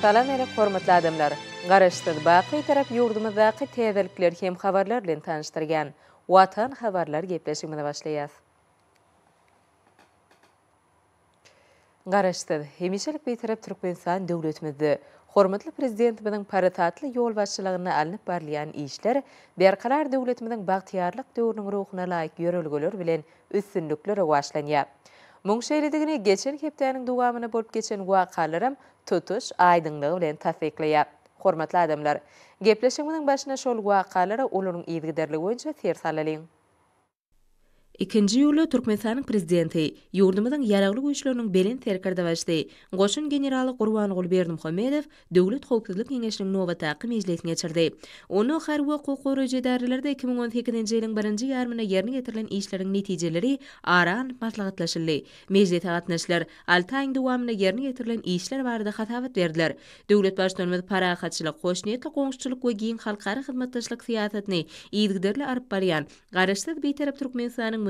Salam ele hormatly adamlar. Garaşdyr baqy taraf yurdumy waqy hem habarlar bilen tanıştırgan. Watan habarlar gepleşigine başlayaq. Garaşdyr hemişe bir taraf Türkmenistan döwletimizde hormatly prezidentimiziň paratatly ýol başçylygyna alınıp barlyan işler berqarar döwletimiziň bagtiýarlyk döwrüniň ruhuna laýyk ýörelgeler bilen üstünlikleri başlanýar. Mongşeýledigini geçen hepdeniň dowamyna bolup geçen wakalarym tutuş aydınlığı bilen tasdikleýär. Hormatly adamlar, gepleşmeniň başyna şol wakalara ulunyň ýetgiderligi boýunça ter 2. ýuly 2012 prezidenti ýurdumyzyň ýaraullary weçleriniň belin terkarda wajtdy. Goşun generaly Gurban Gulberdim Berdimohammedow döwlet howpsuzlyk kengeşiniň möhüm taýyga mejlisine geçirdi. Onu her we hukuk gurujy därejelerinde 2012-nji ýylyň ilkinji ýarmynyň ýerine getirilen işleriň netijeleri araň mazlugatlaşylly. Mejlis tagatnaçylar altag dowamly ýerine getirilen işler barada xatavit berdiler. Döwlet baýlygynyň para haççylyq goşny taýpoňşçylyk we giň halkara hyzmatdaşlyk syýasatyny üýtgedirle arpaýan garaşsyzlygy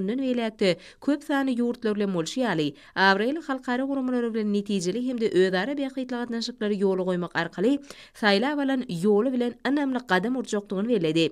gününün veläkti köp sany yurtlarla molşyaly avrel halqara gurumlary bilen netijeli hemde öýdäri beýiklikli şykllary ýoly goýmak arkaly saýla bilen ýoly bilen anamly gadam urjakdygyny belledi.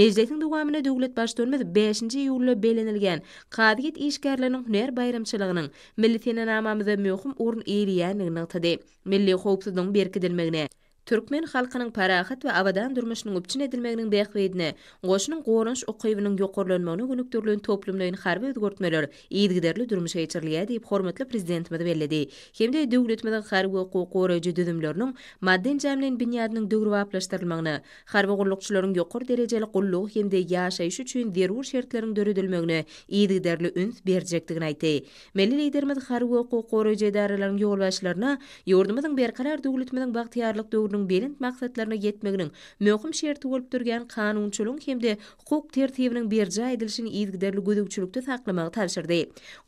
Mejlisiň dowamyna döwlet başdörmez 5-nji ýuly belenilgen qadiyet işgärläriniň hünär bayramçylygynyň milli tenenamamyzda möhüm ýerini ýa-ni ýetdi. Milli howpsuzlygyň berkidilmegine Türkmen halkının parahat ve avadan durmuşun öpçün edilmeginin beqvedini, qoşunun qorunş oqıyvının yoqorlanmagyny gönüktürlüğün toplumlaryny harbi ödgörtmeler, iýdigderli durmuş ýetirliýä diýip hormatly prezident medeni belledi. Hemde döwletmedik harbi hukuk goraýjy düdümlerini, maddi jemlen binýadynyň döwrüwaplaşdyrylmagyny, harbi gurluqçylaryň ýokur derejeli gullugy hemde ýaşaýyş üçin derwür şertleriň döredilmegini iýdigderli üns berjekdigini aýtdy. Milli liderimiz harbi hukuk goraýjy edaralaryň ýolbaşçylaryna ýordamyň berkarar döwletmedik bagtiýarlyk döwrüni ýaşlarynyň belint maksatlaryna ýetmeginiň möhüm şerti bolup durýan kanunçylygyň hemde hukuk tertibiniň berje edilşini ýetgiderli gödükçülükde saklamagy tapşyrdy.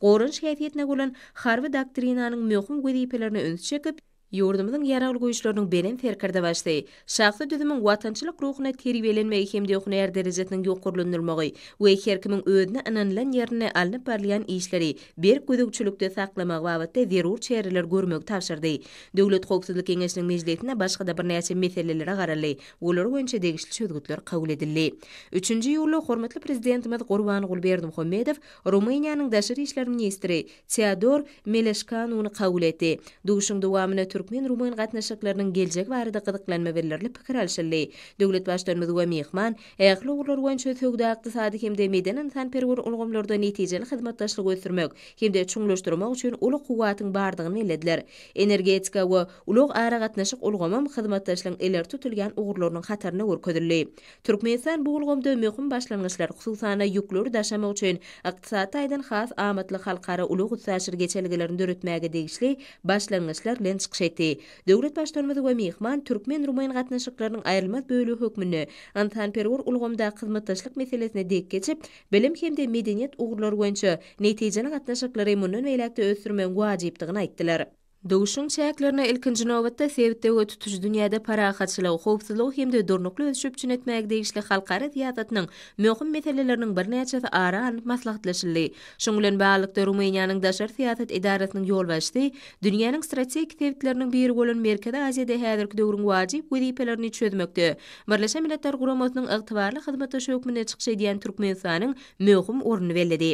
Gorun şeýetine gelen harwy doktrinanyň möhüm gödipelerini öňe çekip, Yurdumyň ýaragly goýuşlarynyň beren ferkirde başdy. Şahsy düzümiň watançylyk ruhyna terbiýelenmegi hem de ýokuny ýer derejesiniň ýokurlandyrmagy we herkimiň özüne ananlan ýerine alnyp barlyan işleri bir gödükçülükde saklamak wagtynda derur çäreler görmek täşirdi. Döwlet howpsuzlyk kengesiniň mejlisine başga da bir näçe meselelere garaly, olary boýunça degişli çözgütler kabul edildi. 3-nji ýuly hormatly prezidentimiz Gurban Gulberdim Hammedow Rumyniýanyň daşary işler ministri Teodor Meleshkanowny kabul etdi. Döwüşiň dowamyny Türkmen Rumayn gatnaşyklarynyň geljek barada gydyklanma berilerli pikir alşyldy. Döwlet başlygymyz we mehman ähli ugrulary we çöp ykdysady iqtisady hemde meden insan perwer ulgamlarda netijeli hyzmatdaşlyk ösdürmek, hemde çuňlaşdyrmak üçin uly quwwatyň bardygyny ellediler. Energetika we ulug ara gatnaşyk ulgamam hyzmatdaşlygyň eler tutulgan ugrularynyň hatarna örkedirli. Türkmenistan bu ulgamda möhüm başlangyçlar, hususan ýüklüri daşamak üçin ykdysady aýdan has amatly halkara ulug täsir geçeligilerini döretmäge degişli başlangyçlar bilen çykyş etti. Döwlet başlanmady we mehman türkmen rumayn gatnaşyklarynyň aýrylma bölü hökmüni Antan Perwor ulgamda hyzmatdaşlyk meselesine dik geçip, bilim hem de medeniýet ugrulary boýunça netijeni gatnaşyklary mundan we ýa-da wajypdygyny aýtdylar. Döwüşüň çäklerini ilkinji nowatda sebitde ötüş dünýäde paraqatçylyk, howpsuzlyk hemde durnukly ösüp çünetmäge degişli halkara diýatatnyň möhüm meselelerini birnäçe ara alyp maslahatlaşyldy. Şoň bilen baýlykda Rumeniýanyň daşary siýasat edaratynyň ýol başçy, dünýäniň strategik tewitleriniň biri bolan Merkezi Aziýada häzirki döwrüň wajyp wezipelerini çözmekde. Birleşen Milletler Guramasynyň ygtybarly hyzmaty şoň bilen çykşy diýen Türkmenistanyň möhüm ornuny belledi.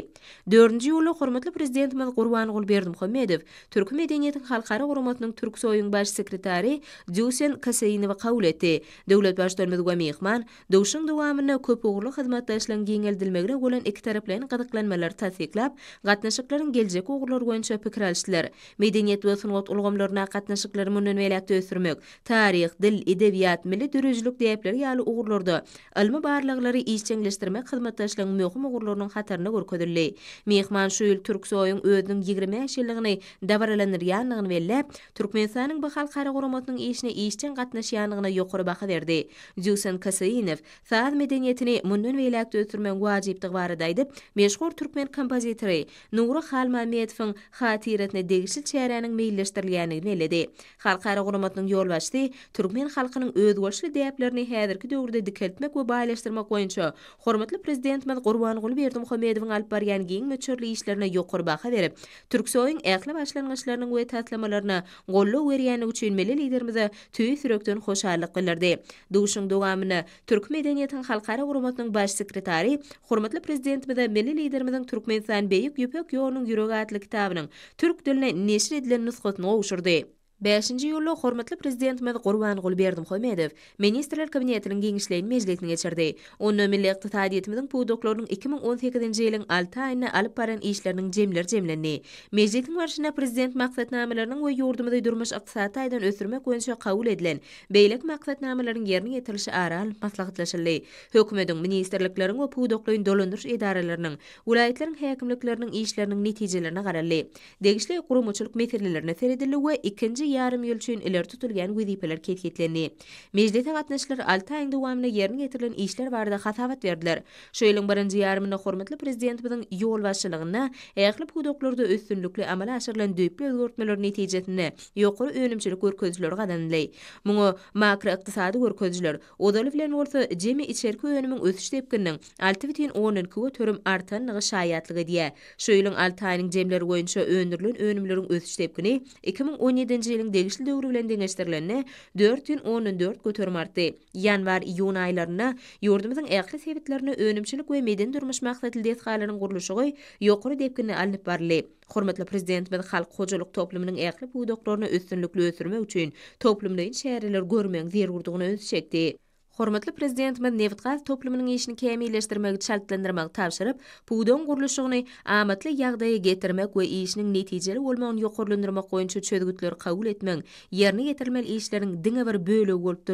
4-nji ýoly hormatly prezidentimiz Gurbanul Berdimuhammedow Türkmen medeniýetiniň Halkara Gurumatnyn Türk Soyun Baş Sekretari Jusen Kaseyini wa qawul eti. Dewlet Baş Dörmed Gwami Iqman, Dushin Dwaamina Kupu Gurlu Khidmat Daishlan Gengel Gulen iki Gadaqlan Malar Tathiklap, Gatnashiklarin Gelgeek Gurlar Gwain Chua Pikralishlar, Medeniyat Wathun Wath Ulgomlar Na Dil, Edebiyat, Mili, Dürüzlük, Dürüzlük, yali Dürüzlük, Ilmi Dürüzlük, Dürüzlük, Dürüzlük, Dürüzlük, Dürüzlük, Dürüzlük, Dürüzlük, Dürüzlük, Dürüzlük, şu Dürüzlük, Türk Dürüzlük, Dürüzlük, 20 Kemelle Türkmenistanyň bu halkara guramatynyň işine işçen gatnaşýanlygyna ýokary baha berdi. Jusen Kasayinov saat medeniýetini mundan we ýelakda ötürmän wajypdyg wara meşhur türkmen kompozitori Nuri Halmamedowyň hatiratyny degişli çäräniň meýilleşdirilýänini bellädi. Halkara guramatynyň ýol başçy türkmen halkynyň özgörşli däplerini häzirki döwürde dikeltmek we baýlaşdyrmak goýunça, hormatly prezident men Gurban Gulberdi Muhammedowyň alparýan giň meçhurly işlerini ýokary baha berip, türkmen ähli başlangyçlaryň we reklamalarına gollu veriyani üçün meli liderimizə tüy sürökdən xoşarlıq qildirdi. Duşun doğamını türk medeniyetin xalqara hurmatının baş sekretari, hurmatlı prezident bizə meli liderimizin türkmen san beyik yüpök yoğunun yürəgətli kitabının türk diline neşr edilən nusxasını 5-nji ýyllyk hormatly prezident Medgur Wan Gulberdim Hömedow ministrler kabinetiniň giňişleýän mejlisini geçirdi. Onuň milli iqtisadi ýetmediň 2018-nji ýylyň 6 aýyna alyp baran işleriniň jemler jemlendi. Mejlisiň barşyna prezident maksatnamalarynyň we ýurdumyzy durmuş iqtisadi aýdan ösürmek goýunça kabul edilen beýlik maksatnamalarynyň ýerine ýetirilşi aral maslahatlaşyldy. Hökümetiň ministrlikleriniň we puwdoklaryň dolandyryş edaralarynyň, welaýatlaryň häkimlikleriniň işleriniň netijelerine garaldy. Degişli gurumçuluk meselelerine seredildi we 2 yarım yıl üçün ilir tutulgan vizipeler ketketlendi. Meclete katnaşlar alta yerin getirilin işler vardı xatavat verdiler. Şöylin barıncı yarımına xormatlı prezident bidin yol başçılığına ayaklı pudoklarda üstünlükle amal aşırlan döyüplü yurtmelor neticetini yokuru önümçülü kurkodjilor gadanlay. Mungu makro iqtisadi kurkodjilor odalivlian orta cemi içerikü önümün ötüştepkinnin 6 10 10 10 10 10 10 10 10 10 10 10 10 2017-. jeliň degişli döwri bilen deňeşdirilende 414 götürmärdi. Ýanwar iýun aýlaryna ýurdumyzyň ähli sebitlerini önümçilik we meden durmuş maksatly detgalaryň gurulşygy ýokary depkini alnyp barly. Hormatly prezident men halk hojalyk toplumynyň ähli bu doktoryny üstünlükli ösürmek üçin toplumlyň şäherler görmeň zerurdygyny öz çekdi. Hormatly prezidentimiz Neftgaz toplumynyň işini kämilleşdirmek şartlandyrmak tapşyryp, puwdon guruluşyny amatly ýagdaýa getirmek we işiniň netijeli bolmagyny ýokurlandyrmak goýunça çözgütler kabul etmek, ýerine getirilmeli işleriň diňe bir bölegi айты.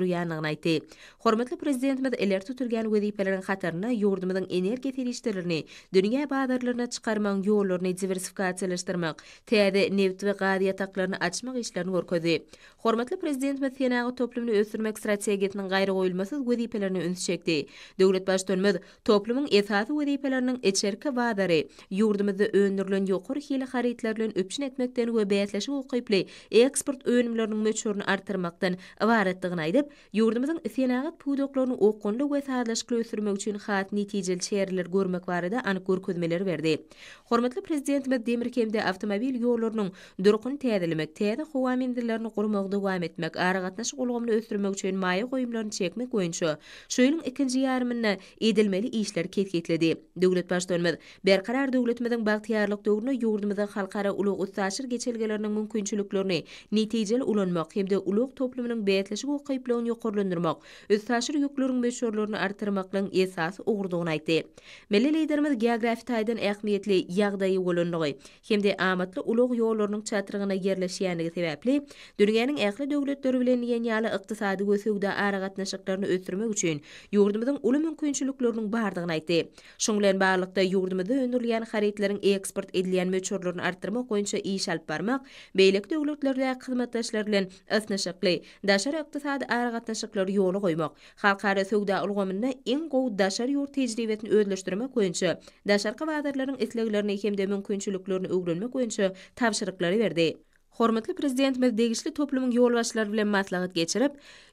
durýanyny aýtdy. neft gaz ýataklaryny açmak işlerini esasız wezipelerini öns çekdi. Döwlet başdönmez toplumyň esasy wezipelerini içerki wadary ýurdumyzda öndürilen ýokur hili haritalar öpçün etmekden we beýatlaşyk okuply eksport öňümleriniň möçürini artyrmakdan ibaretdigini aýdyp, ýurdumyzyň ýetenagat pudoklaryny okundy we taýdalaş kösürmek üçin hat netijeli çäreler görmek barada anyk görkezmeler berdi. Hormatly prezidentimiz Demirkemde awtomobil ýollaryny durgun täzelemek, täze howa mindirlerini gurmagda wamet mek ara gatnaşyk ulgamly ösdürmek üçin maýy goýumlaryny çekmek köňçe. Şöýleň ikinji ýarymynyň edilmeli işleri ketketledi. Döwlet başlygy bir qarar döwletmäniň baýtagyrlyk döwrüni ýöwründimede halkara ulug ösüş täsir geçelgelerine mümkinçiliklerni, netijeli ulunmak hybidä ulug toplumynyň beýetleşigine oqaýplygyny ýokurlandyrmak, ösüş täsir ýoklaryň meşhurlaryny artdyrmaklyň esasy ugurdygyny aýtdy. Milli liderimiz geograf taýdan ähmiýetli ýagdaýy ulunlygy hemde ämedli ulug ýörlerniň çatyryna yerleşýänligi täbepli dünýäniň äqli döwletleri bilen ýanyly iqtisadi ösüşde aragatnaşykda ötürmek üçin yurdumuzun ulu mümkinçiliklerinin bardygyny aýtdy. Şoň bilen barlykda yurdumuzda önürlýän haritlaryň eksport edilýän möçürlerini artyrmak goýunça iş alyp barmak, beýlik döwletlerle hyzmatdaşlar bilen ösnäşikli, daşary ykdysady aragatnaşyklary ýoly goýmak, halkara söwda ulgamyna iň gow daşary ýurt tejribetini özleşdirmek goýunça, daşary kawadarlaryň etleklerini hem-de mümkinçiliklerini öwrenmek goýunça tapşyryklary berdi. Hormatly prezidentimiz degişli toplumun ýolbaşlary bilen maslahat geçirip,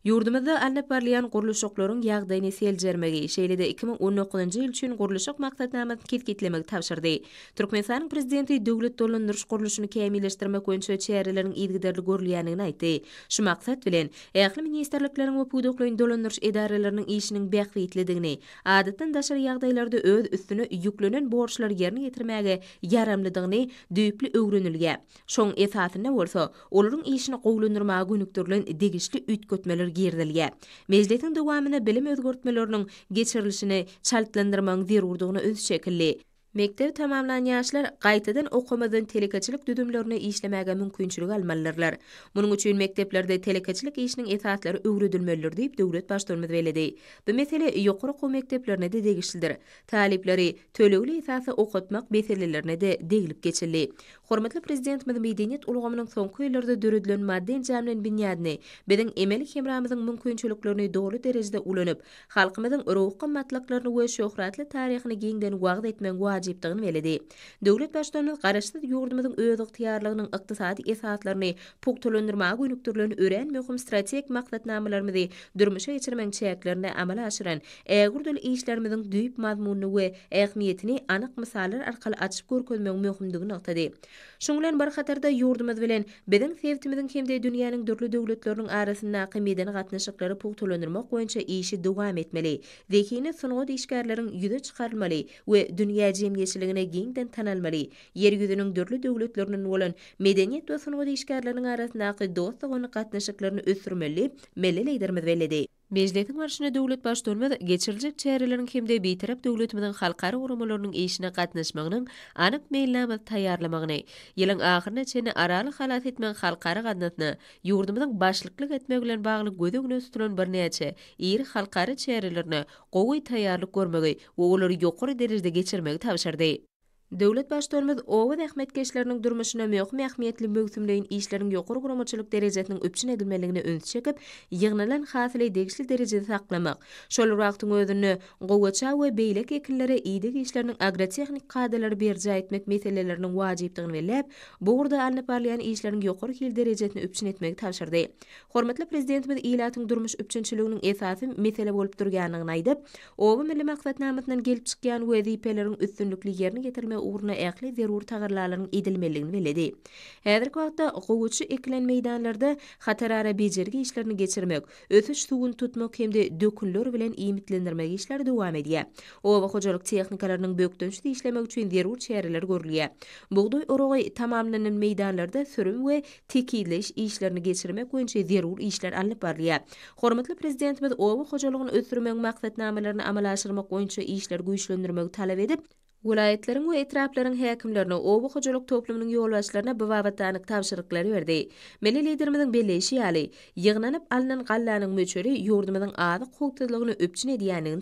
yurdimizda alnap barlayan gurluşoklaryň yaqdayni seljermegi şeýlede 2019-njy ýyl üçin gurluşok maksatnamasy kitgitlemek tapşyrdy. Türkmenistanyň prezidenti döwlet dolandyryş gurluşyny kämilleşdirmek boýunça çäreleriň ýetgiderli görülýänini aýtdy. Şu maksat bilen ýaýly ministrlikleriň we pudoklaryň dolandyryş edaralarynyň işiniň bäkli etlediginiň, adatdan daşary ýagdaýlarda öz üstüne ýüklenen borçlary ýerine ýaramlydygyny düýpli öwrenilge. Şoň esasyna bolsa, olaryň işini gowlandyrmaga gönükdirilen degişli ütkötmeler girdilge. Mejlisiň dowamyny bilim özgörtmeleriniň geçirilishini çalytlandyrmagy zerurdygyny öz şekilli Mektep tamamlan qaytadan gaýtadan okumadan telekaçylyk düdümlerini işlemäge mümkinçilik almalarlar. Munyň üçin mekteplerde telekaçylyk işiniň etatlary öwredilmelidir diýip döwlet başdurmady beledi. Bu mesele ýokary okuw mekteplerine de degişildir. Talipleri töleli etaty okutmak beselelerine de degilip geçildi. Hormatly prezident medeniýet ulugamynyň soňky ýyllarda döredilen maddi jemlen binýädini, biziň emeli hemramyzyň mümkinçiliklerini dogry derejede ulanyp, halkymyzyň ruh gymmatlyklaryny we şöhretli taryhyny geňden wagt etmek wajibdigini beledi. Döwlet başdanyny garaşdy ýurdumyzyň öz ygtyýarlygynyň ykdysady esaslaryny puk tölendirmäge günükdirlerini ören möhüm strategik maksatnamalarymyzy durmuşa geçirmek çäklerini amala aşyran ägür dil işlerimiziň düýüp mazmunyny we ähmiýetini anyk misallar arkaly açyp görkezmek möhümdigini ýetdi. Şoň bilen bir hatarda ýurdumyz bilen biziň sewtimiziň hemde dünýäniň dürli döwletleriniň arasynda kymyýetini gatnaşyklary puk tölendirmek boýunça işi dowam etmeli. Zekini sunuwa dişkärleriň ýüze çykarmaly we dünýä ýeşilligine giňden tanalmaly. Ýer ýüzüniň dürli döwletleriniň bolan medeniýet we sanat işgärleriniň arasyndaky dostlugyň gatnaşyklaryny ösürmeli, melle liderimiz belledi. Mejletin barşyna döwlet başdurmy geçirilip çäreleriň kimde bitirip döwletmeden halkara urumalarynyň eşine gatnaşmagynyň anyk meýlnamy taýýarlamagyny, ýylyň ahyryna çene aralı halat etmän halkara gatnaşmagyny, ýurdumyň başlyklyk etmek bilen bagly gödegine üstünden bir näçe ýer halkara çäreleriňi gowy taýýarlyk görmegi we olary ýokary derejede geçirmegi Döwlet başdörmüz owa rahmet keşlerini durmuşuna möhüm mähmiýetli möhümleýin işleriň ýokary gromaçylyk derejesiniň üpçin edilmeligini öňe çekip, ýygnalan hasyly degişli derejede saklamak. Şol wagtyň özüni gowaça we beýlek ekinlere iýdik işleriniň agrotehnik kadrlary berje etmek meselelerini wajypdygyny bilip, bu gurda alny parlaýan işleriň ýokary hil derejesini üpçin etmegi taşyrdy. Hormatly prezidentimiz ýylatyň durmuş üpçinçiliginiň esasy mesele bolup durýanyny aýdyp, owa milli gelip çykýan üstünlikli ýerini getirmek ýetirmek ugruna ähli zerur tagyrlaryň edilmeligini veledi. Häzirki wagtda okuwçy eklen meýdanlarda xatarara becergi işlerini geçirmek, ötüş suwun tutmak hemde dökünler bilen iýmitlendirmek işleri dowam edýär. Owa hojalyk tehnikalarynyň bökdünçde işlemek üçin zerur çäreler görülýär. Bugdy urugy tamamlanan meydanlarda sürüw we tekiýleş işlerini geçirmek üçin zerur işler alyp barýar. Hormatly prezidentimiz Owa hojalygyny ötürmek maksatnamalaryny amala aşyrmak üçin işler talap edip, Gulayetlerin o etraplarin hekimlerine o bu hocalık toplumunun yolbaşlarına bu vavatanık tavşırıkları verdi. Meli liderimizin belli yali, yığnanıp alınan gallanın möçörü yurdumunun adı kultadılığını öpçün ediyanın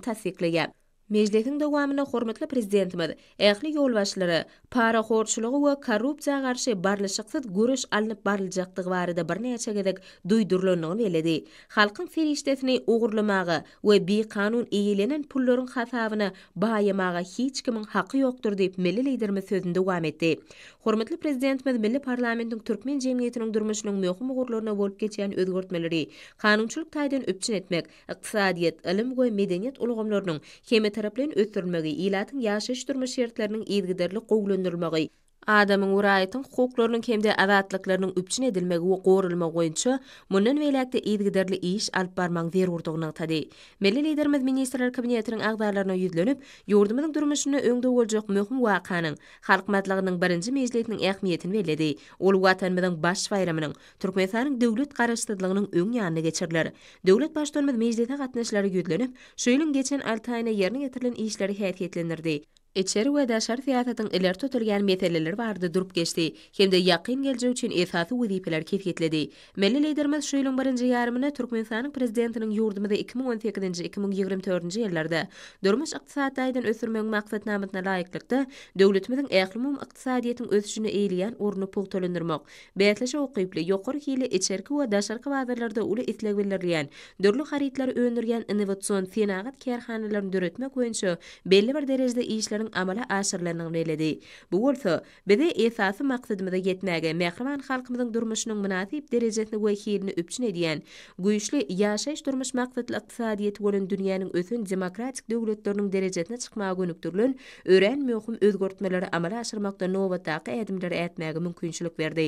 Mejlisin dowamyna hormatly prezidentimiz, ähli ýolbaşçylary, para horçulygy we korrupsiýa garşy barlaşykdyk görüş alınıp barylacakdygy barada bir näçe gedik duýdurlanyny beledi. Halkyň ferişdetini ogurlamagy we biqanun eýelenen pullaryň hasabyny baýamagy hiç kimin haqy ýokdur diýip milli liderimi sözünde dowam etdi. Hormatly prezidentimiz, milli parlamentiň türkmen jemgyýetiniň durmuşynyň möhüm ugurlaryna bolup geçýän ödgörtmeleri, kanunçylyk taýdan öpçin etmek, ykdysadyýet, ilim we medeniýet ulgamlarynyň kemi тарапынан өттүрүлмөгү ыйлаатың яшаш шертлерінің шерттеринин ийгидерлик көгүлөндүрүлмөгү Adamın urayetin hukuklarının kemde azatlıklarının üpçün edilmegi ve qorulma goyunçu, munnun veylakta idgiderli iş alp barman ver urduğunan tadi. Milli liderimiz ministerler kabinetinin ağdarlarına yüzlönüp, yurdumunun durmuşunu öngdü olcuk mühüm vaqanın, xalq matlağının birinci mezletinin ehmiyetin veledi, ol vatanmadan baş vayramının, Turkmenistan'ın devlet qarastadlığının öng yanını geçirlir. Devlet baştonmiz mezletin qatnışları yüzlönüp, şöylün geçen altayna yerine getirilin işleri hayat yetlenirdi. Eçeri we daşar fiýatatyň iler tutulgan meseleleri bardy durup geçdi. Hemde ýakyn geljek üçin esasy wezipeler kesgitledi. Milli liderimiz şu ýylyň 1-nji ýarmyny prezidentiniň ýurdumynda 2018-nji 2024-nji ýyllarda durmuş ykdysady aýdan ösürmek maksatnamasyna laýyklykda döwletimiziň ählimum ykdysadyýetiniň ösüşini eýleýän ornu pul tölendirmek. Beýetleşe okuyply ýokary hili eçerki we daşar kawadalarda uly itlegwilerliň dörlü haritlary öndürgen innowasion sanagat kerhanalaryny döretmek boýunça belli bir derejede işler Ýetmäýärin amala aşyrlanyň meýledi. Bu wurtu bizi esasy maksadymyza ýetmäge mähriman halkymyzyň durmuşynyň münasip derejesini we hiýerini öpçüne diýen güýçli ýaşaýyş durmuş maksatly ykdysadyýet bolan dünýäniň ösün demokratik döwletleriniň derejesine çykmagy gönükdürlen örän möhüm özgörtmeleri amala aşyrmakda nowa taýyk edimler etmäge mümkinçilik berdi.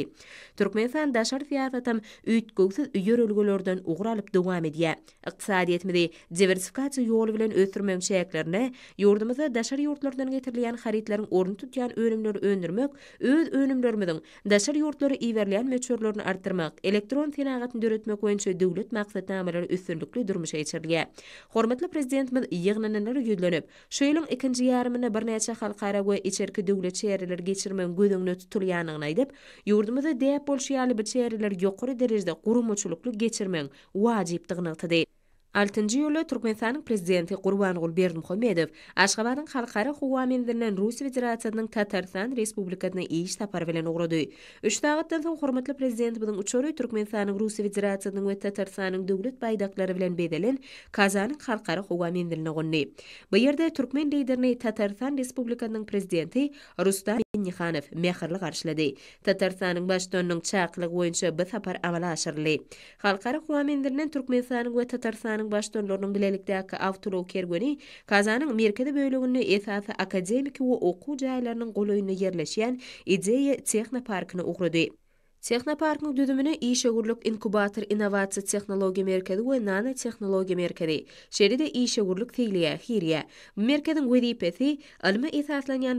Türkmenistan daşar fiýaratym üýtgüsi ýörelgelerden ugralyp dowam edýär. Ykdysadyýetmi diversifikasiýa ýol bilen ötürmäň şäklerini ýurdumyzda daşar ýurtlarda Kanadadan getirilen xaritlerin orunu tutyan önümleri öndürmök, öz önümlerimizin daşar yurtları iverleyen meçörlerini arttırmak, elektron tenagatini dörütmök oyuncu dövlet maksat namaları üstünlüklü durmuşa içirliye. Hormatlı prezidentimiz yığnanınları yüdlönüp, şöylün ikinci yarımını bir neçe halkara ve içerki dövlet çeyreler geçirmen gözünü tutulyanın aydıp, yurdumuzda deyap bolşiyali bir çeyreler yokuru derecede kurumuçuluklu geçirmen vacip tığınıltı deyip. 6-nji ýoly Türkmenistanyň prezidenti Gurban Gulberdim Hammedow Aşgabatyň halkara howa mendirinden Russiýa Federasiýasynyň Tatarstan Respublikasyna iş tapar bilen ugrady. 3 taýdan soň hormatly prezident bilen uçary Türkmenistanyň Russiýa Federasiýasynyň we Tatarstanyň döwlet baýdaklary bilen bedelen Kazan halkara howa mendirine gönni. Bu ýerde Türkmen liderini Tatarstan Respublikasynyň prezidenti Rustam Minnikhanow mehirli garşylady. Tatarstanyň başdönüň çaqlyk boýunça bu sapar amala aşyrly. Halkara howa mendirinden Türkmenistanyň we Tatarstanyň Kazanın baş dönlörünün bilelikdeki kergöni, Kazanın merkezi bölügünü etatı akademik ve oku cahilarının golöyünü yerleşen ideye Teknoparkını uğradı. Технопаркның дөдүмүнө иш өгүрлүк инкубатор инновация технология меркеди ва нано технология меркеди. Шериде иш өгүрлүк тейлия хирия. Меркедин ВДПТ алма итаатланган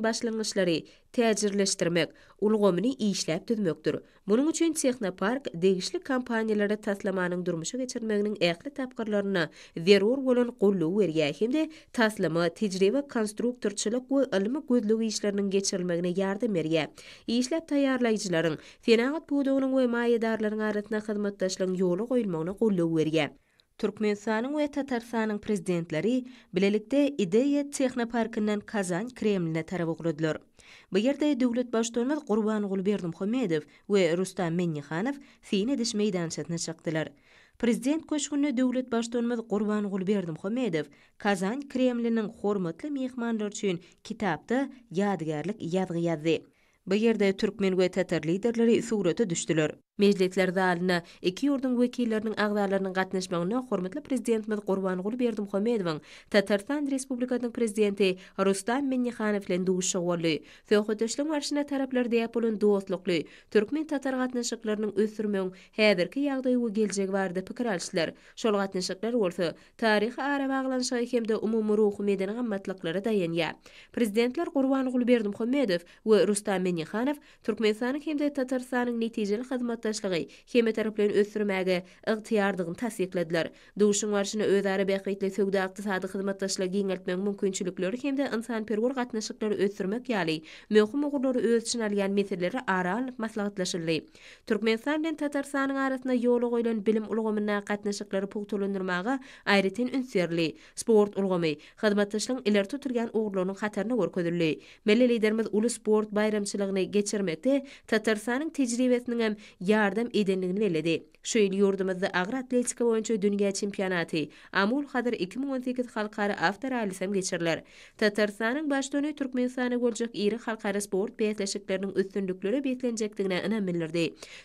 täjirleşdirmek, ulgamyny işläp düzmekdir. Muning üçin Texnopark degişli kompaniyalara taslamanyň durmuşa geçirmeginiň ähli tapgyrlaryna zerur bolan golluw berýär hemde taslama, tejribe, konstruktorçylyk we ilmi gözlügi işleriniň geçirilmegine ýardam berýär. Işläp taýýarlaýjylaryň, fenagat budugynyň we maýadarlaryň arasyna hyzmatdaşlygyň ýoly goýulmagyna golluw berýär. Turkmenistanyň we Tatarstanyň prezidentleri bilelikde ideýa Texnoparkinden Kazan Kremline tarap ogladylar. bu yerda davlat bosh to'rmid qurbon g'ulberdi muhammedov va rustam mennixanov fin idish maydonchasini chiqdilar prezident qo'shig'ini davlat bosh to'rmid qurbon g'ulberdi muhammedov kazan kremlining hurmatli mehmonlar uchun kitobda yodgorlik yadg'i yaddi bu yerda turkmen va tatar liderlari surati tushdilar Mejletler dalyna iki yurdun wekillerini agdarlaryny gatnaşmagyna hormatly prezidentimiz Gurban Gulberdim Tatarstan Respublikasynyň prezidenti Rustam Minnikhanow bilen duşuşy boldy. Fehdeşli marşyna taraplar diýip bolan dostlukly türkmen tatar gatnaşyklarynyň ösürmegi häzirki ýagdaýda we geljek wagtda pikir alýarlar. Şol gatnaşyklar bolsa, taryhy ara baglanşygy hemde umumy ruhy meden gammatlyklary da Prezidentler Gurban Gulberdim we Rustam Minnikhanow türkmen sanyny hem de tatar sanyny netijeli hyzmat ýurtdaşlygy hem tarapyň ösdürmäge ygtiýardygyn täsdiklediler. Duşuň warşyny özleri beýikli sowda ykdysady hyzmatdaşlar giňeltmäň mümkinçilikleri hem insan perwur gatnaşyklary ösdürmek ýaly möhüm ugurlary ösdürilýän metodlary ara alyp maslahatlaşyldy. Türkmenistan bilen Tatarstanyň arasynda ýoly goýulan bilim ulgamyna gatnaşyklary pogtulandyrmaga aýrytyn ünserli. Sport ulgamy hyzmatdaşlygyň iler tutýan ugurlaryny hatarna görkezdirli. Milli liderimiz uly sport bayramçylygyny geçirmekde Tatarstanyň tejribesini yardım edenligini belledi. Şu ýyl ýurdumyzda atletika boýunça dünýä çempionaty Amul Hadir 2018 halkara awtoraly sem geçirler. Tatarstanyň baş döni Türkmenistany iri sport beýleşikleriniň üstünlüklere beýlenjekdigine ýa-da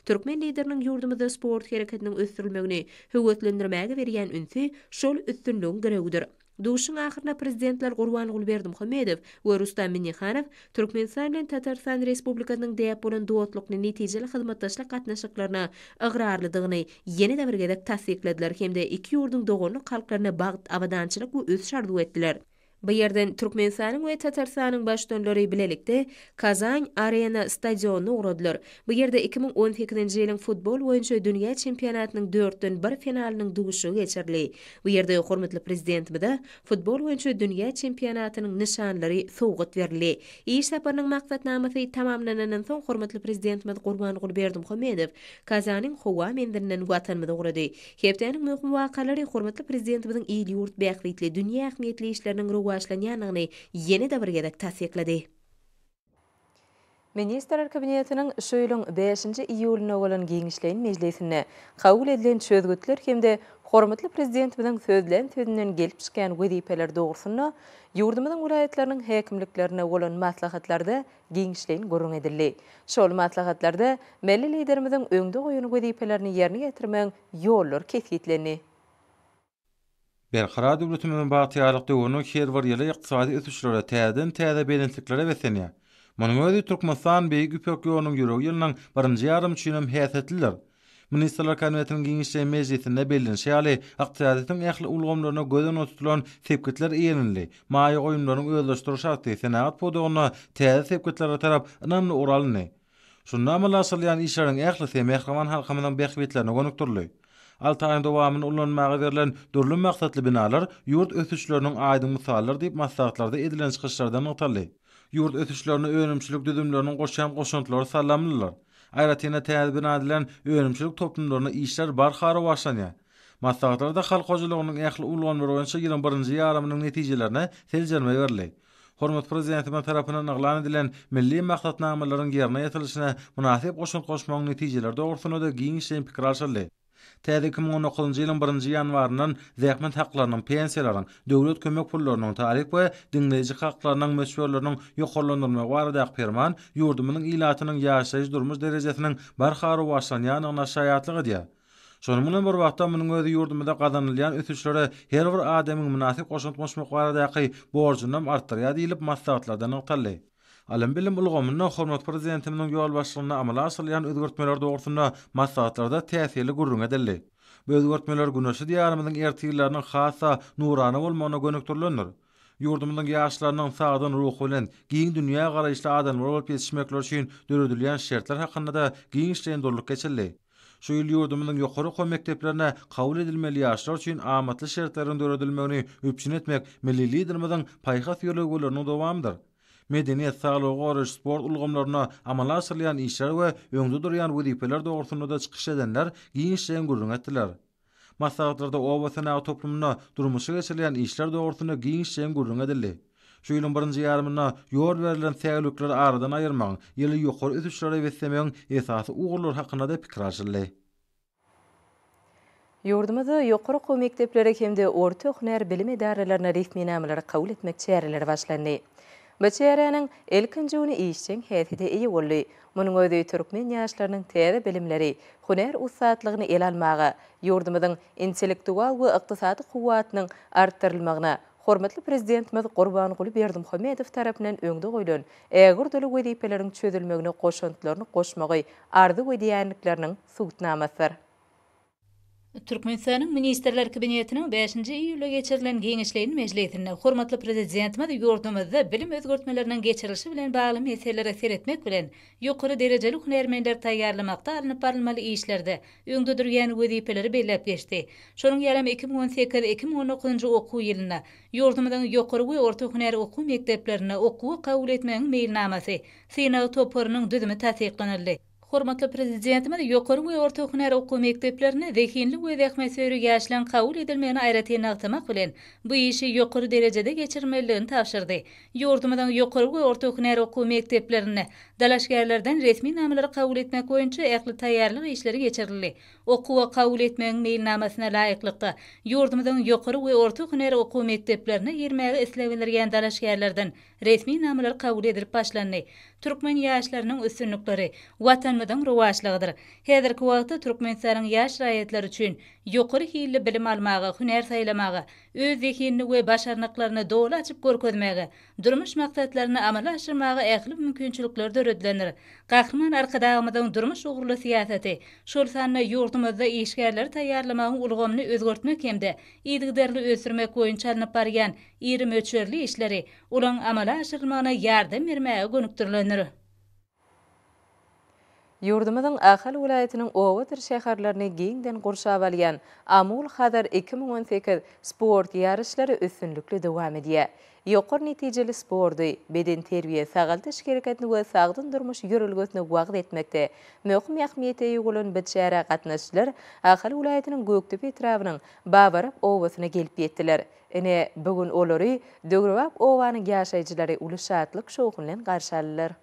Türkmen lideriniň sport hereketiniň üstünlügini hökümetlendirmäge berýän ünsi şol üstünlüğün gürewidir. Duşun ahirna prezidentler Gurban Gulberdim Khomedov we Rustam Minikhanov Türkmenistan bilen Tatarstan Respublikasynyň diýip bolan dowatlygyny netijeli hyzmatdaşlyk gatnaşyklaryna agrarlydygyny ýene de bir täsdiklediler hem-de iki ýurdun dogrunyň halklaryna bagt, awadançylyk öz ösüş şarty Bu yerden Türkmen sanın ve Tatar sanın baş dönlörü bilelikte Kazan Arena stadionu uğradılır. Bu yerde 2012 yılın futbol oyuncu dünya çempiyonatının 4 dön bar finalının duğuşu Bu yerde o prezident bida futbol oyuncu dünya çempiyonatının nişanları soğut verli. İyi saparının maqsat namafi tamamlananın son hormetli prezident bu da Kurban Gülberdim Khomedif Kazan'ın Mendirinin vatan bu da uğradı. Heptanın mümkün vakaları hormetli prezident bu iyi yurt beyaqlitli dünya akmetli işlerinin başlanýanyny ýene de bir gerek täsdikledi. Ministerler Kabinetiniň şöýlüň 5-nji iýuluna bolan giňişleýin mejlisine kabul edilen çözgütler hemde hormatly prezident bilen söýlen tüdünden gelip çykan wezipeler dogrusyna ýurdumyň welaýetleriniň häkimliklerine bolan maslahatlarda giňişleň gurun edildi. Şol maslahatlarda milli liderimiziň öňde goýan wezipelerini ýerine getirmäň ýollary Belkara dövleti mümin batiyalik dövunu kheer var yeli iqtisadi ıtışlara tədən tədə belintliklara vəsəniyə. Mönü ödü Türkmasan bey güpök yoğunun yorun yorun yorun yorun yorun yorun yorun yorun yorun Ministerler Kanunetinin genişliği meclisinde bellin şeali, aktiyatetin ehli ulgumlarına gözden oturtulan tepkitler eğenili. Maya oyunlarının uyarlaştırı şartı, senaat podoğuna teyze tepkitlere tarap ınamlı oralini. Şunlamalı asırlayan işlerinin ehli sey mehraman halkamından bekvetlerine gönüktürlüy. 6 aýyň dowamyny ulanmagy berilen durlu maksatly binalar ýurt ötüşlerini aýdyň mysallar diýip maslahatlarda edilen çykyşlardan otaly. Ýurt ötüşlerini öwrenmişlik düzümlerini goşýan goşuntlar salamlylar. Aýratyna täzbir edilen öwrenmişlik toplumlaryna işler barhara başlanýar. Maslahatlarda halk hojalygynyň ähli ulgan berilýän 21-nji ýarymynyň netijelerini seljerme berildi. Hormat prezidentimiz men tarapynyň aglan edilen milli maksatnamalaryň ýerine ýetilişine munasip goşun goşmagyň netijeleri dogrusunda giň işleýän pikir alşaly. Täze 2019-njy ýylyň 1-nji ýanwaryndan zähmet haklaryny pensiýalaryň, döwlet kömek pullarynyň taýdan we dinleýici haklarynyň meşgullaryň ýokarlandyrmagy barada ferman ýurdumynyň ilatynyň ýaşaýyş durmuş derejesiniň barhary wasan ýanyň näşaýatlygy diýär. Şonu bilen bir wagtda munyň öýdi ýurdumynda gazanylýan ötüşleri her bir adamyň munasyp goşgatmagy barada ýa-da borçunam artdyrýar diýilip maslahatlardan Alam bilim bulgomunna hormat prezidentimnun yol başlığına amala asırlayan ödgörtmeler doğrusunna maslahatlarda täsirli gurrung edildi. Bu ödgörtmeler günaşı diyarımının ertiyyirlərinin xasa nurany bolmagyna gönüktürlönür. Yurdumundan yaşlarının sağdan ruhu olen, giyin dünya qarayışlı adan rol pesişmekler üçün dörüdülüyen şerhler haqqanda da giyin işleyin dolluk keçirli. Şu yil yurdumundan yukarı qo mekteplerine qavul edilmeli liyaşlar üçün amatlı şerhlerin dörüdülmeni üpçün etmek milli liderimizin payi payi payi medeniýet saglygy gorag sport ulgamlaryna amala aşyrylan işler we öňde durýan wezipeler dogrusunda da çykyş edenler giň işleň gurrun etdiler. Masagatlarda owa sanaw toplumyna durmuşy geçirilen işler dogrusunda giň işleň gurrun edildi. Şu ýylyň birinji ýarmyna ýol berilen täglikler aradan aýyrmagyň, ýeli ýokary ötüşlere wetsemegiň esasy ugurlar hakynda da pikir Yurdumuzda hamda o'rta bilim rasmiy qabul etmak boshlandi. Бачиарының әлкін жуыны ешчен хәтеді үйі олы. Мұның өзі түркмен яшыларының тәді білімлері, құнар ұсатлығыны әл алмағы, юрдымыдың интеллектуал өз ұқтысады қуатының арттырылмағына, Құрматлы президентіміз Құрбан Құлы Бердім Хомедов тарапынан өңді ғойлын, әғір дұлы өдейпелерің чөзілмегіні қошынтыларының қошмағы арды өдейәніклерінің сұғытнамасыр. Türkmenistan'ın ministerler kabinetinin 5-nji iýulda geçirilen geňişleýen mejlisinde hormatly prezident Mady bilim özgörtmelerinden geçirilişi bilen bagly meselelere Seretmek etmek bilen ýokary derejeli hunermenler taýýarlamakda alınıp barylmaly işlerde öňde durýan wezipeleri belläp geçdi. Şonuň 2018-2019-njy okuw ýylyna Yurdumadan yokuru ve orta hüneri oku mekteplerine Oku kavul etmeyen meyil namasi, Sina Toporu'nun düzümü Hormatly prezidentimiz ýokary we orta hunar okuw mekteplerini zehinli we zehmesleri ýaşlan kabul edilmegini aýratyny nagtmak bilen bu işi ýokary derejede geçirmelerini tapşyrdy. Ýurdumyň ýokary we orta hunar okuw mekteplerini dalaşgarlardan resmi namlary qabul etmek boýunça eqli taýýarlyk işleri geçirildi. Okuwa qabul kabul etmegiň meýil namasyna laýyklykda ýurdumyzyň ýokary we orta hünär okuw mekdeplerine girmäge islewilergen dalaşgärlerden resmi namlary qabul edilip başlandy. Türkmen ýaşlarynyň üstünlükleri watanmyzyň rowaşlygydyr. Häzirki wagtda türkmen ýaş raýatlary üçin yoqur hiilli bilim almağa, hüner saylamağa, öz zekinini we başarnaqlarını dola açıp görkezmäge, durmuş maqsadlaryny amala aşyrmağa ähli mümkinçiliklerde ödlenir. Gahrman arkadağımyzdan durmuş uğurlu siyasaty, şol sanny yurdumyzda işgärler taýýarlamagyny ulgamny özgörtmek hemde idigderli ösürmek üçin çalnyp barýan ýerim öçürli işleri ulan amala aşyrmagyna yardım bermäge gönükdirilenir. Юрдымыдың Ақыл өләйетінің оғы түр шәқарларыны кейінден құрша бәлген Амул Қадар 2018 спорт ярышлары үсінліклі дуам еде. Йоқыр нетежелі спорды, беден тербе, сағалты шкерекетіні өз сағдың дұрмыш үйірілгөтіні ғағыд етмекте. Мөқім яқмиеті үйгілін бітшәрі қатнышылыр, Ақыл өләйетінің көкті петравының бабырып оғысыны келп еттілер. Әне бүгін олары дүгірбап оғаның яшайджылары ұлышатлық шоғынлен қаршалылыр.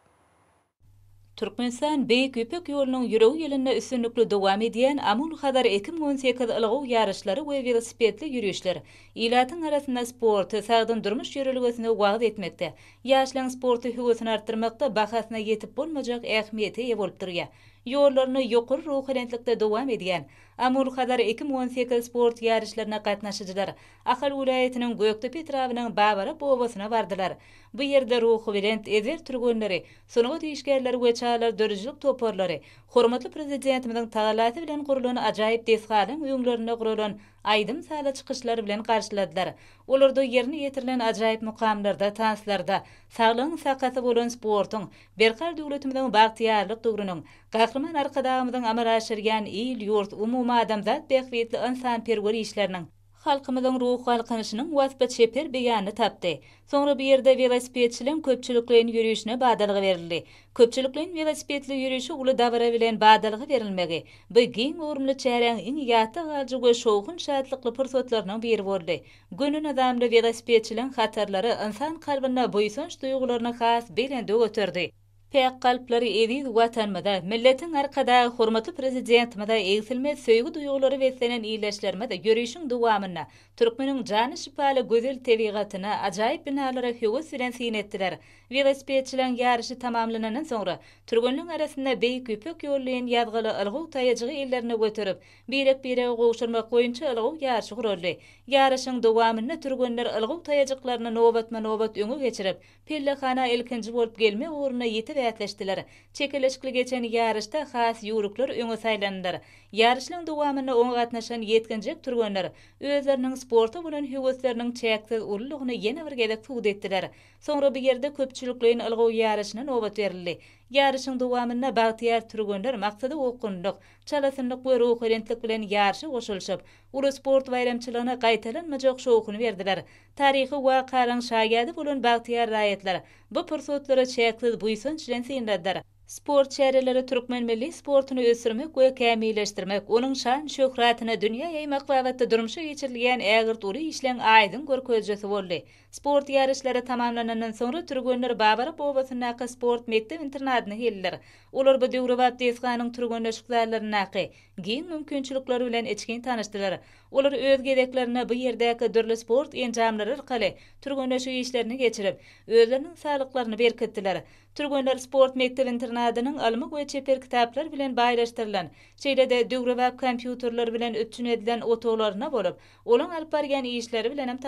Türkmenistan Beýik Ýüpek ýolunyň ýüregi ýeline üstünlikli dowam edýän Amul Hadar 2018 ýylyň ýarışlary we velosipedli ýürüşler. Ýylatyň arasynda sport, sagdyn durmuş ýörelgesini wagt etmekde. Ýaşlaň sporty hüwesini artdyrmakda bahasyna ýetip bolmajak ähmiýeti ýa durýar. yollarını yokur ruhhenentlikte dowam edyen Amur Xadar 2018 sport yarışlarına qatnaşıcılar Axal ulayetinin Göyökdöp etrafynyň Babara bobosyna bardylar. Bu ýerde ruhy bilen eder türgünleri, sunuw täşkilatlar we çaýlar derejelik toparlary, hormatly prezidentimiziň taýlanyşy bilen gurulany ajaýyp desgalyň uýumlaryna gurulan Aydım sala çykyşlary bilen garşyladylar. Olurdy yerini ýetirilen ajaýyp mukamlarda, tanslarda, saglygyň sakaty bolan sportyň, berkal döwletimiziň bagtyarlyk dogrunyň, gahrman arkadaşymyzyň amara il, yurt, ýurt umumy adamzat behwetli insan perwer işleriniň halkymyzyň ruh halkynyşynyň wasp çeper beýany tapdy. Soňra bir ýerde velosipedçiläň köpçülükleýin ýürüşine badalygy berildi. Köpçülükleýin velosipedli ýürüşi uly dawra bilen badalygy berilmegi. Bu giň urmly çäräň iň ýaty galjy we şowhun şatlykly pursatlarynyň biri Günün adamly velosipedçiläň hatarlary insan kalbyna boýsunç duygularına has bilen döwterdi. Pek edid ediz vatanmada, milletin arkada, hormatlı prezidentmada eğsilme söygu duyuları beslenen iyileşlermada görüşün duvamına, Türkmenin canı şifalı gözül tebiqatına acayip binalara hüquz süren siyin ettiler. Velospiyatçilen yarışı tamamlananın sonra, Türkmenin arasında beyi köpök yolluyen yazgalı ılgu tayacığı illerine götürüp, birek birek qoğuşurma koyunca ılgu yarışı kurorlu. Yarışın duvamına Türkmenler ılgu tayacıklarını novat ma novat ünü geçirip, Pillekhana ilkinci volp gelme uğruna yitir ýetleşdiler. Çekeleşkli geçen ýarışda has ýuruklar öňe saýlandylar. Ýarışlyň dowamyny oň gatnaşan ýetgenjek turgunlar özleriniň sporta bilen hüwesleriniň çäkli urlugyny ýene bir gelek tuwdetdiler. Soňra bir ýerde köpçülikliň ýarışyna nowat berildi. Yarışın duwamına bagtiyar turgönler maqsady oqunlyk, çalasynlyk we ruhy ölentlik bilen yarşy goşulşyp, ulus sport bayramçylygyna gaýtalan majoq berdiler. Tarihi we qaraň şagady bolan bagtiyar raýatlar bu pursatlara çäkli buýsun, şeýle Sport çäreleri türkmen milli sportuny ösürmek we kämilleşdirmek, onuň şan şöhratyny dünýä ýaýmak we wagtda durmuşa geçirilýän äger turly işleň aýdyn görkezjesi boldy. Sport ýarışlary tamamlanandan soňra türkmenler Babara Bobasyna ka sport mekdeb internatyny hellerler. Olar bu döwrewat diýsgäniň türkmen şöhratlaryna giň mümkinçiliklerini bilen içgin tanıştylar. Olar öz gedeklerine bu yerdeki dörlü sport encamları rikali turgunlaşu işlerini geçirip, özlerinin sağlıklarını berkettiler. Turgunlar sport mektif internadının alımı ve çeper kitaplar bilen bayraştırılan, çeyle de dörgü web kompüterler bilen ötçün edilen otolarına bolup, olan alıp işleri bilen hem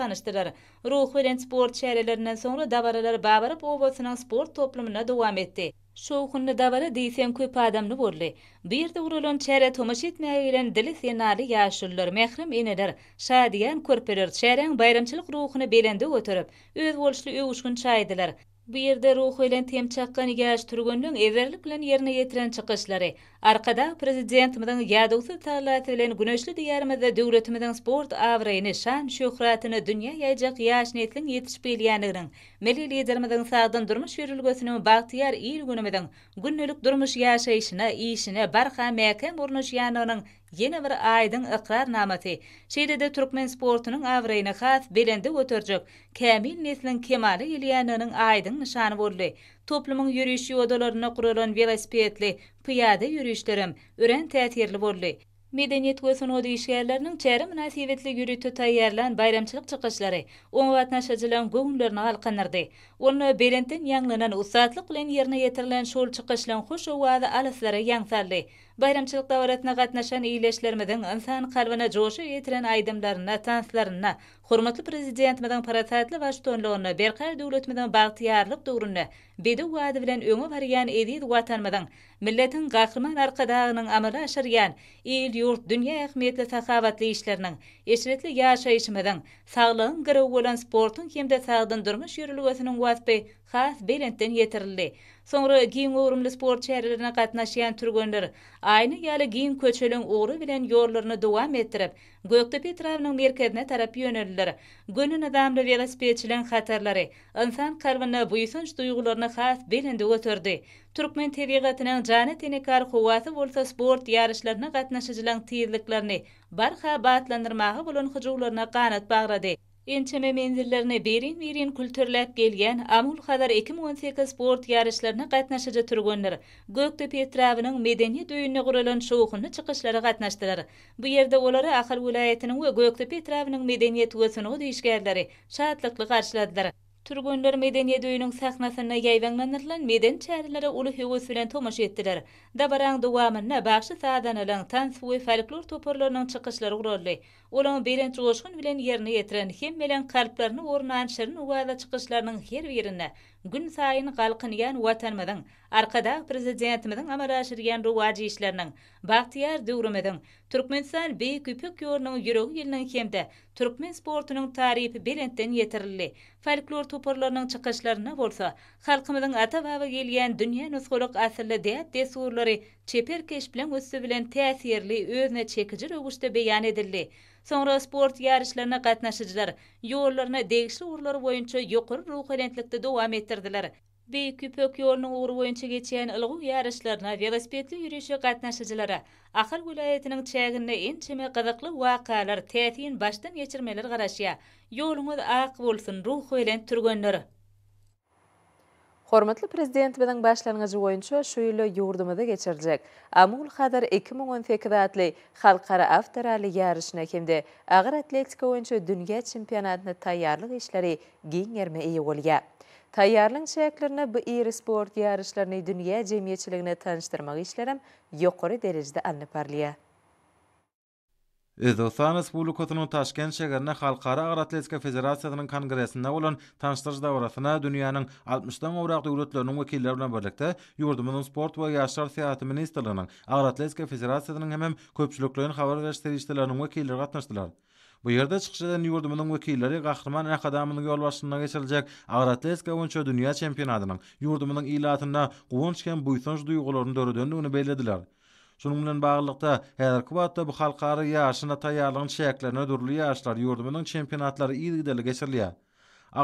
Ruhu bilen sport şerelerinden sonra davaralar bavarı bavarı sport toplumuna bavarı etdi. Şoğunlu davara diýsen köp adamly bolly. Bir ýerde urulan çäre tömüş etmeýärin dili senali ýaşullar mehrim eneler. Şadiýan körpeler çäreň bayramçylyk ruhuny belende öterip, öz bolşly öwüşgün çaýdylar. bu yerde ruh ilen tem çakkan igash turgunlun evrelik bilen yerine yetiren çıkışları. Arkada prezidentimizin yadusu tarlat ilen güneşli diyarimizde devletimizin sport avrayini şan şuhratini dünya yaycak yaş netlin yetiş bilyanirin. Meli liderimizin sağdan durmuş yürülgüsünün bahtiyar il günümüzin günlülük durmuş yaşayışına, iyişine, barxa, mekan burnuş yanının Yeni bir aýdyň namati. namaty. Şeýlede türkmen sportunyň awreýine has belende öterjek Kamil Neslin Kemali Ilyanynyň aýdyň nişanı boldy. Toplumyň ýürüýüş ýodalaryna gurulan velosipedli Piyade ýürüýişlerim ören täsirli boldy. Medeniyet we sanawat işgärlärining çäri münasibetli ýürütü taýýarlan bayramçylyk çykyşlary oňa watnaşajylan gowunlaryna alqanardy. Onu Belentin ýanglanan usatlyk bilen ýerine ýetirilen şol çykyşlan hoş we wada alaslary ýangsaldy. Bayramçylyk daýratyna gatnaşan iýleşlermeden insan qalbyna joşy ýetiren aýdymlaryna, tanslaryna, Hormatly prezident Medan Paratatly Washingtonlygyny berkar döwlet Medan Baghtiyarlyk dogruny bedew wady bilen öňe barýan edip watan Medan milletin gahrman arkadagynyň amala aşyrýan el ýurt dünýä ähmiýetli sahabatly işleriniň eşretli ýaşaýyş Medan saglygyň gyrawy bolan sportun hemde sagdyn durmuş ýürülgüsiniň wazpy has belentden ýetirildi. Sonra giyin uğrumlu spor çerlerine katnaşayan türgönler aynı yali giyin köçölün uğru bilen yorlarını duam ettirip, Göktöpi travnın merkezine tarapi yönelilir. Gönün adamlı velospeçilen xatarları, insan karvını buysunç duygularını xas bilindi oturdu. Türkmen tebiqatının canı tenekar huvası bolsa sport yarışlarına katnaşıcılan tiyizliklerini barxa batlandırmağı bulun hücuğlarına qanat bağradı. Ençeme menzillerine berin berin kültürlep gelgen Amul Xadar 2018 sport yarışlarına qatnaşıcı turgunlar. Göktü Petravinin medeniyet öyünü qurulun şoğunu çıkışları Bu yerde olara Axal Ulayetinin we Göktü Petravinin medeniyet uasını o değişgerleri şahatlıklı Turgunlar medeniýet döýüniň sahnasyna ýaýbanlanýan meden çäreleri uly hewes bilen tomaş etdiler. Dabarang dowamyna bagşy sadanalaryň tans we folklor toparlarynyň çykyşlary urulýar. Olaryň berenji goşgun bilen ýerine ýetiren hem bilen kalplaryny uwada çykyşlarynyň her birini gün sayın galqınigan watanmadan, arkada prezidentimizin amaraşirgan ruwaji işlerinin, bahtiyar durumidin, Türkmenistan bi küpük yorunun yorogu yilinin kemde, Türkmen sportunun tarifi bilentden yetirili, folklor toporlarının çıkışlarına bolsa, halkımızın ata vava geliyen dünya nuskoluk deyat çeper keşbilen bilen tesirli, özne çekici rövüşte beyan edirli. Sonra sport yarışlarına qatnaşıcılar, yollarına degişli uğurlar boyunca yokur ruh elentlikte devam ettirdiler. Büyük küpök yolunun uğur boyunca geçeyen ılgu yarışlarına velospetli yürüyüşü qatnaşıcılara, Akhir vilayetinin çeğinde en çeme qızıqlı vaqalar, tətiyin baştan geçirmeler qarashya, yolunuz aq bolsun, ruh elent Құрметлі президент бідің башларыңыз ойыншы шүйілі еуірдіміді кетірдік. Амул қадыр 2012-ді атлей қалқары автор әлі ярышын Ағыр атлетика ойыншы дүнге чемпионатыны таярлық ешләрі ген ерме ие олге. Таярлың шәкілеріні бұ ері спорт ярышларыны дүнге жемечілігіні таныштырмағы ешлерім, еқұры дәрежді анны парлия. Özbekistan Respublikasynyň Taşkent şäherine Halkara Aratletika Federasiýasynyň kongresinde bolan tanıştyryjy dowratyna dünýäniň 60-dan gowrak döwletleriniň wekilleri bilen birlikde ýurdumyň sport we ýaşlar sehaty ministrliginiň Aratletika Federasiýasynyň hem köpçülüklüginiň habar berýişleri wekilleri gatnaşdylar. Bu ýerde çykyşda da ýurdumyň wekilleri gahrman akademiýasynyň ýol başlanyşyna geçiriljek Aratletika onça dünýä çempionatynyň ýurdumyň ýylatyna gowunçkan buýsunç duýgularyny döredendigini Şunun bilen baglykda her kwatda bu halkary ýaşyna taýýarlygyň şekillerini durly ýaşlar ýurdumynyň çempionatlary ýygydyly geçirilýär.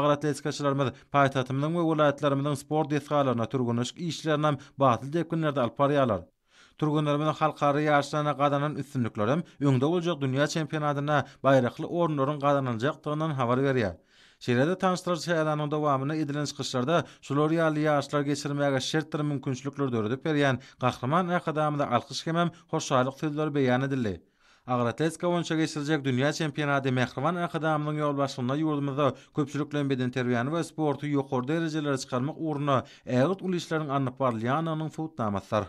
Agra Atletikaçylar bilen we welaýetlerimiziň sport ýetgalaryna turgunyş işlerini batyl diýip günlerde alyp barýarlar. Turgunlar bilen halkara ýaşlaryna gadanan üstünlikleri öňde boljak dünýä çempionatyna bayraklı ornuny gadanan jagtdan habar berýär. Şeýlede tanşdyrylan şeýlanyň dowamyny edilen çykyşlarda Suloriýaly ýaşlar geçirmäge şertler mümkinçilikler döredip berýän gahrman akademiýada alkyş hemem hoşgalyk sözleri beýan edildi. Agratetska wonsa geçirjek dünýä çempionaty Mehrwan akademiýanyň ýol başlygyna ýurdumyzda bilen beden terbiýany we sporty ýokary derejelere çykarmak uruna ägirt ulyşlaryň anyp barlyanynyň futnamasar.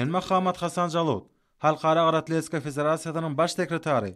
Men Mahamat Hasan Jalut Halkara goratlaska federasiýasynyň baş sekretary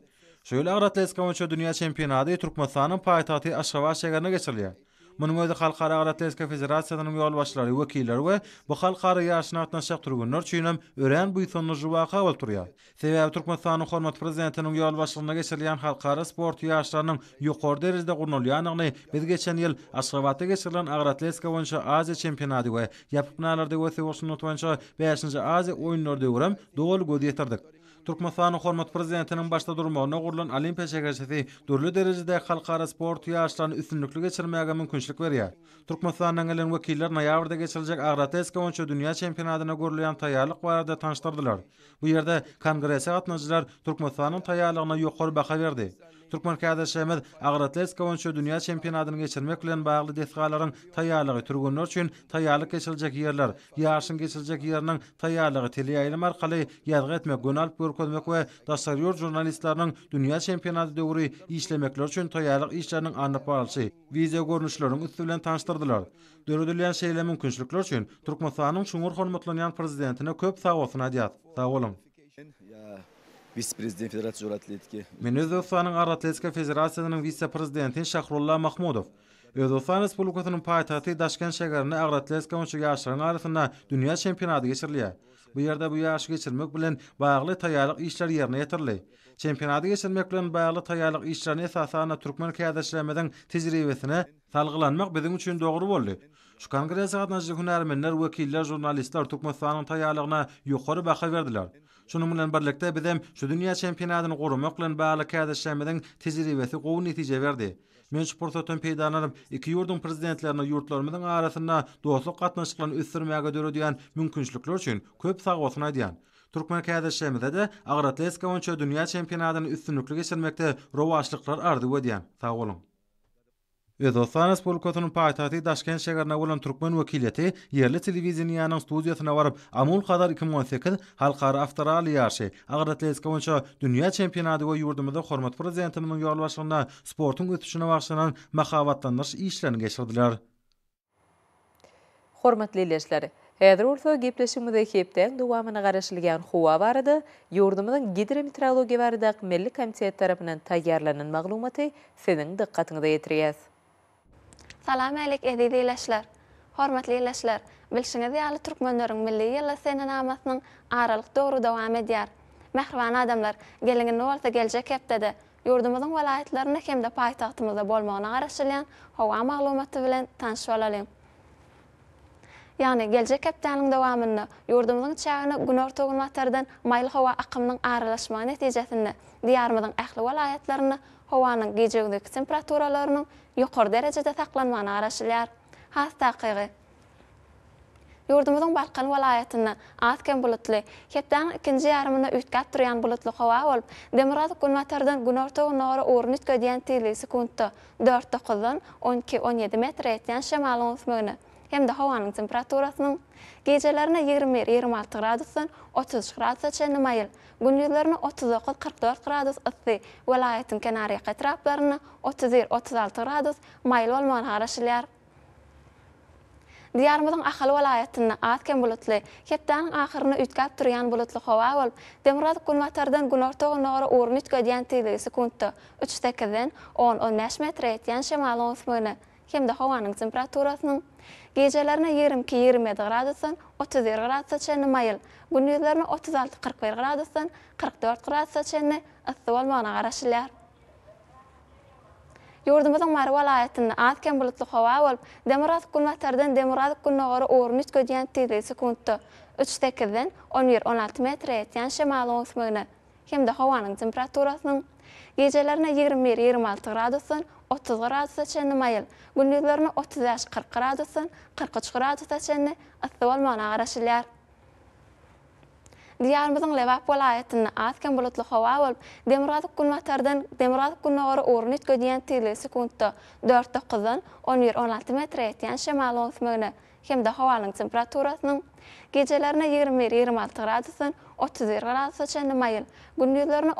şu ýyl goratlaska dünýä çempionaty Türkmenistanyň paýtahty Aşgabat şäherine geçirilýär. Munu öz halkara ara teleskop federasiýasynyň ýol başlary wekilleri we bu halkara ýarşyna gatnaşyp durgunlar üçin hem örän bu ýetimli jowaka bolýar. Sebäbi Türkmenistanyň hormat prezidentiniň ýol başlygyna geçirilen halkara sport ýarşlarynyň ýokary derejede gurnalýanyny biz geçen ýyl Aşgabatda geçirilen Agratleska boýunça Aziýa çempionaty we ýapyk nalarda we 2020-njy Aziýa oýunlarynda gurem dogal gödýetdik. Türkmenistanyň hormat prezidentiniň başda durmagyna gurulan Olimpiýa çekerçesi durly derejede halkara sport ýarşlaryny üstünlükli geçirmäge mümkinçilik berýär. Türkmenistanyň gelen wekiller noýabrda geçiriljek Agrateska 10 dünýä çempionatyna gurulýan taýýarlyk barada tanıştırdylar. Bu ýerde kongresse gatnaşyjylar Türkmenistanyň taýýarlygyna ýokary baha berdi. Türkmen kädeşimiz Agratleska onçu dünya şampiyonadyny geçirmek bilen bagly detgalaryň taýýarlygy türgünler üçin taýýarlyk geçiljek ýerler, ýaşyň geçiljek ýerining taýýarlygy teleýaýlym arkaly ýadga etmek gün görkezmek we daşary jurnalistlaryň jurnalistlarynyň dünya şampiyonady döwri işlemekler üçin taýýarlyk işleriniň anlap alsy. Wizio görnüşlerini üstü bilen tanıştırdylar. Döwürdilýän şeýle mümkinçilikler üçin Türkmenistanyň şuňur hormatlanýan prezidentine köp sagatyny adyat. Dawulum. Yeah. Vice-prezident Federasiýa Atletiki. Men öz dostlarym Atletika Federasiýasynyň vice-prezidenti Şahrullah Mahmudow. Öz dostlarym Respublikanyň paýtagy Daşkan şäherini Atletika üçin ýaşyryň arasynda dünýä çempionaty geçirilýär. Bu ýerde bu ýaşy geçirmek bilen bagly taýýarlyk işler ýerine ýetirilýär. Çempionaty geçirmek bilen bagly taýýarlyk işlerini esasana türkmen kädeşlemeden tejribesine salgylanmak biziň üçin dogry boldy. Şu kongresa gatnaşdy hunarmenler, wekiller, jurnalistler türkmen taýýarlygyna ýokary baha berdiler. Şunu bilen birlikde bir şu dünya çempionatyny gorumak bilen bagly kadaş tejribesi gowy netije berdi. Men sporta töm iki ýurdun prezidentlerini ýurtlarymyň arasyna dostluk gatnaşyklaryny ösdürmäge döre diýen mümkinçilikler üçin köp sag bolsun diýen. Türkmen kädäş şämede de Agratleska onça dünya şampiyonatyny geçirmekde rowaçlyklar ardy we diýen. Sag Edostanas polkotunun paytati daşken şegarna ulan Turkmen vakiliyeti yerli televiziyanın studiyatına varıp amul qadar 2018 halkar aftarali yaşı. Agaratlez kavunca dünya çempiyonadi ve yurdumada hormat prezidentinin mongyarlı sportun ötüşüne vaxtanan makhavatlanlar işlerini geçirdiler. Hormatli ilerleşleri. Hedro Urtho Gipleşimu da ekipten duvamana garaşilgian huwa varada, yurdumadan gidere mitralogi varada ak Melli Komiteyat tarapinan tagyarlanan maglumatay, sedin Salam aleyk edidi ilashlar. Hormatli ilashlar. Bilshinga ziyali Turkmenlörün milli yalla sena namasının aralık doğru devam ediyar. Mehrvan adamlar, gelingin nuvalta gelecek eptede. Yurdumuzun velayetlerine kemde payitahtımızda bolmağına araşilyan hova mağlumatı bilen tanşu olalim. Yani gelecek eptenin devamını, yurdumuzun çayını gün ortogun materden maylı hova akımının aralaşma neticesini, diyarımızın ahli velayetlerini ауаның кежеуілік температураларының үйқор дәрежеді тақланманы арашылар. Хас тақиғы. Юрдымыздың балқын валайатыны аткен бұлытлы, кептен кінжі ярымыны үйткәт тұрыян бұлытлы қова олып, демырат күнматырдың күнортығын ғоры орнүткөдіян тейлесі күнті 4-ті құлдың 12-17 метр етіян шамалың hamda havoning temperaturasining kechalarini 21-26 gradusdan 30 gradusgacha mayl, gündüzlerini 39-44 gradus issiq, viloyatning Kanariya atroflarini 31-36 gradus mayl bo'lmog'ini qarashilar. Diyarmidin ahil viloyatini azken bulutli, keptanin ahirini ütkab turgan bulutli hava bo'lib, demirad kunvatardan gunorto'g'in nog'ri o'rnit godiyan tiyli sekundda 3-8-10-15 metr etgan shemalon usmini, kemda havaning temperaturasining Gecelerini 22-27 gradusdan 37 gradusdan mayl, gündüzlerini 36-41 gradusdan 44 gradusdan ıssı olmağına qaraşılar. Yurdumuzun Mar viloyatini az kam bulutli havo bo'lib, demorad kunlardan demorad kunnog'ori o'rnish ko'jan tezlik sekundda 3 8 11-16 metr etgan shimol o'smini hamda havoning temperaturasining gecalarini 21-26 gradusdan 30 градус çenni mayıl. Gündüzlerini 35 40 градусын, 43 градус çenni ısı bolmağına garaşylýar. Diýarymyzyň Lebap welaýatynda 4 9 hem de температурасының temperaturasynyň 20 21-26 gradusdan 31 gradusa çenli 30 gündüzlerine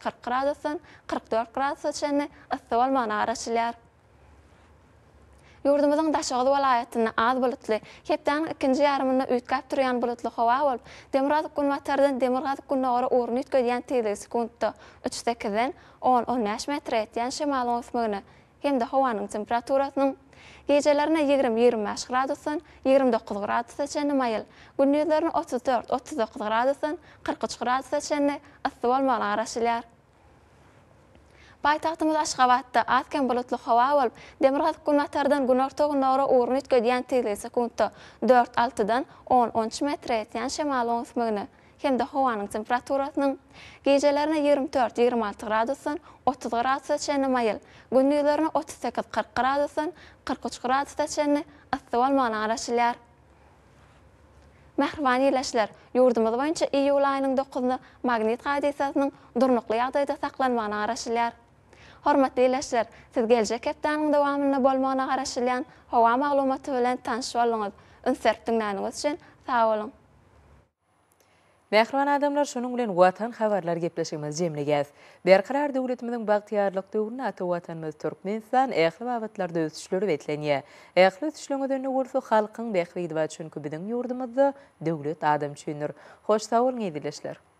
40 gradusdan 44 gradusa çenli ıssı bolmagyna garaşylýar. Yurdumuzun daşygy welaýatynda az bulutly, hepden ikinji ýarymyny üýtgäp durýan bulutly hawa bolup, demirgazyk gün watardan demirgazyk 3 10-15 Gecelerini 20-25 gradusin, 29 gradusda çenni mayıl. Gündüzlerini 34-39 gradusin, 43 gradusda çenni ısı olmağına araşilyar. Paytaxtimiz Ashgabatda azken bulutli havo bo'lib, demirqat kunlatardan gunor tog'nora o'rnit ko'dyan tezlik sekundda 4-6 dan 10-13 metr etgan shamol o'smigini. hem de havanın temperaturasının gecelerine 24-26 gradusan, 30 gradusa çenne mayıl, gündüzlerine 38-40 gradusan, 43 gradusa çenne asıval manaraşilyar. Mährwani iläşler ýurdumyz boýunça iýul aýynyň 9-nda magnit hadisasynyň durnukly ýagdaýda saklanmagyna garaşylýar. Hormatly iläşler, siz geljek mehribon адамлар shuning bilan қабарлар xabarlari gaplashamiz Бәрқарар berqaror davlatimizning baxtiyorlik davrini ota vatanimiz turkmaniston бағытларды vavatlarda o'tishlari vetlaniya ehli o'tishlangadan bo'lsa xalqing behvid va chunki көбідің үрдімізді davlat адам чүйіндір. xo'sh savol